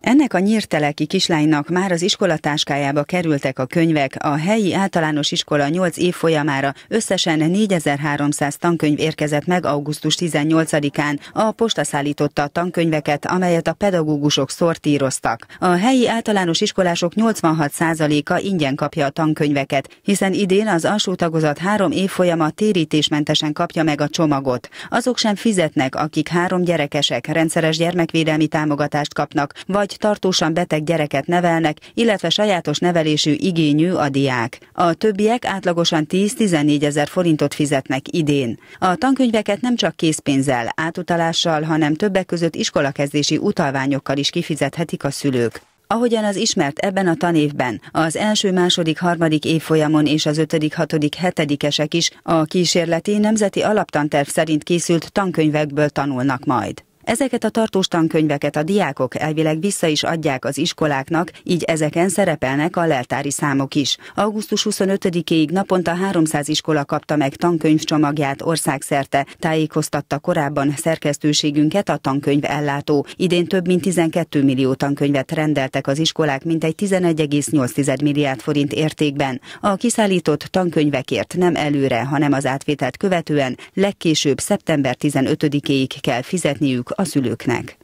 Ennek a nyírteleki kislánynak már az iskolatáskájába kerültek a könyvek, a helyi általános iskola 8 év folyamára összesen 4300 tankönyv érkezett meg augusztus 18-án, a posta szállította a tankönyveket, amelyet a pedagógusok szortíroztak. A helyi általános iskolások 86%-a ingyen kapja a tankönyveket, hiszen idén az alsó tagozat három év folyama térítésmentesen kapja meg a csomagot. Azok sem fizetnek, akik három gyerekesek, rendszeres gyermekvédelmi támogatást kapnak, vagy vagy tartósan beteg gyereket nevelnek, illetve sajátos nevelésű igényű a diák. A többiek átlagosan 10-14 ezer forintot fizetnek idén. A tankönyveket nem csak készpénzzel, átutalással, hanem többek között iskolakezdési utalványokkal is kifizethetik a szülők. Ahogyan az ismert ebben a tanévben, az első, második, harmadik évfolyamon és az ötödik, hatodik, hetedikesek is a kísérleti nemzeti alaptanterv szerint készült tankönyvekből tanulnak majd. Ezeket a tartós tankönyveket a diákok elvileg vissza is adják az iskoláknak, így ezeken szerepelnek a leltári számok is. Augusztus 25-ig naponta 300 iskola kapta meg tankönyvcsomagját országszerte, tájékoztatta korábban szerkesztőségünket a tankönyv ellátó. Idén több mint 12 millió tankönyvet rendeltek az iskolák, mintegy 11,8 milliárd forint értékben. A kiszállított tankönyvekért nem előre, hanem az átvételt követően legkésőbb szeptember 15-ig kell fizetniük a szülőknek.